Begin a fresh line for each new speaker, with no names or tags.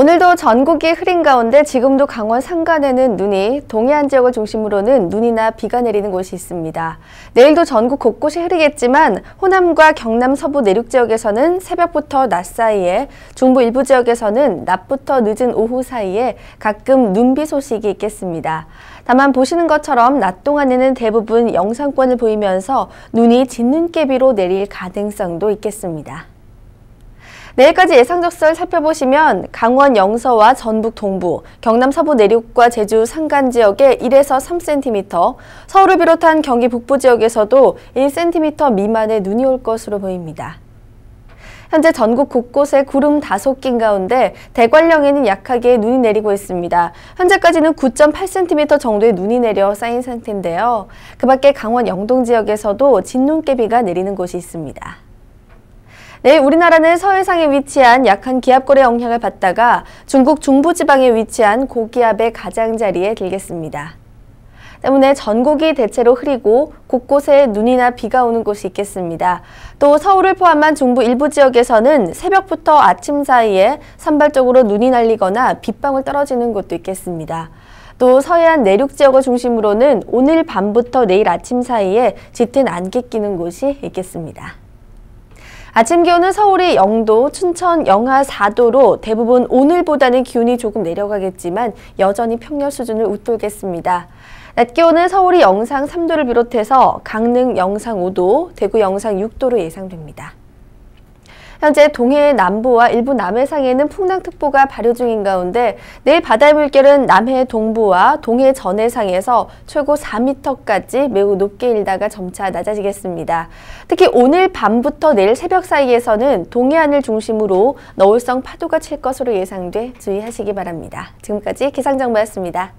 오늘도 전국이 흐린 가운데 지금도 강원 산간에는 눈이, 동해안 지역을 중심으로는 눈이나 비가 내리는 곳이 있습니다. 내일도 전국 곳곳이 흐리겠지만 호남과 경남 서부 내륙 지역에서는 새벽부터 낮 사이에, 중부 일부 지역에서는 낮부터 늦은 오후 사이에 가끔 눈비 소식이 있겠습니다. 다만 보시는 것처럼 낮 동안에는 대부분 영상권을 보이면서 눈이 짙는 깨비로 내릴 가능성도 있겠습니다. 내일까지 네 예상적설 살펴보시면 강원 영서와 전북 동부, 경남 서부 내륙과 제주 산간 지역에 1에서 3cm, 서울을 비롯한 경기 북부 지역에서도 1cm 미만의 눈이 올 것으로 보입니다. 현재 전국 곳곳에 구름 다섯 낀 가운데 대관령에는 약하게 눈이 내리고 있습니다. 현재까지는 9.8cm 정도의 눈이 내려 쌓인 상태인데요. 그 밖에 강원 영동 지역에서도 진눈깨비가 내리는 곳이 있습니다. 내일 네, 우리나라는 서해상에 위치한 약한 기압골의 영향을 받다가 중국 중부지방에 위치한 고기압의 가장자리에 들겠습니다. 때문에 전국이 대체로 흐리고 곳곳에 눈이나 비가 오는 곳이 있겠습니다. 또 서울을 포함한 중부 일부 지역에서는 새벽부터 아침 사이에 산발적으로 눈이 날리거나 빗방울 떨어지는 곳도 있겠습니다. 또 서해안 내륙 지역을 중심으로는 오늘 밤부터 내일 아침 사이에 짙은 안개 끼는 곳이 있겠습니다. 아침 기온은 서울이 0도, 춘천 영하 4도로 대부분 오늘보다는 기온이 조금 내려가겠지만 여전히 평년 수준을 웃돌겠습니다. 낮 기온은 서울이 영상 3도를 비롯해서 강릉 영상 5도, 대구 영상 6도로 예상됩니다. 현재 동해 남부와 일부 남해상에는 풍랑특보가 발효 중인 가운데 내일 바다의 물결은 남해 동부와 동해 전해상에서 최고 4m까지 매우 높게 일다가 점차 낮아지겠습니다. 특히 오늘 밤부터 내일 새벽 사이에서는 동해안을 중심으로 너울성 파도가 칠 것으로 예상돼 주의하시기 바랍니다. 지금까지 기상정보였습니다.